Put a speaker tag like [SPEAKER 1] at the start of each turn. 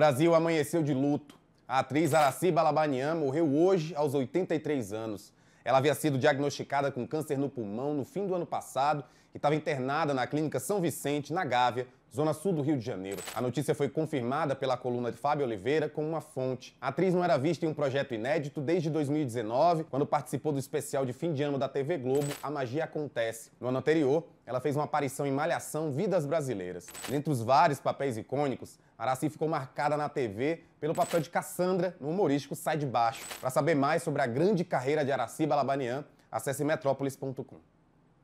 [SPEAKER 1] Brasil amanheceu de luto. A atriz Araci Balabanian morreu hoje aos 83 anos. Ela havia sido diagnosticada com câncer no pulmão no fim do ano passado e estava internada na Clínica São Vicente, na Gávea, zona sul do Rio de Janeiro. A notícia foi confirmada pela coluna de Fábio Oliveira com uma fonte. A atriz não era vista em um projeto inédito desde 2019, quando participou do especial de fim de ano da TV Globo, A Magia Acontece. No ano anterior, ela fez uma aparição em Malhação Vidas Brasileiras. Dentre os vários papéis icônicos, Araci ficou marcada na TV pelo papel de Cassandra no humorístico Sai de Baixo. Para saber mais sobre a grande carreira de Araci Balabanian, acesse metrópolis.com.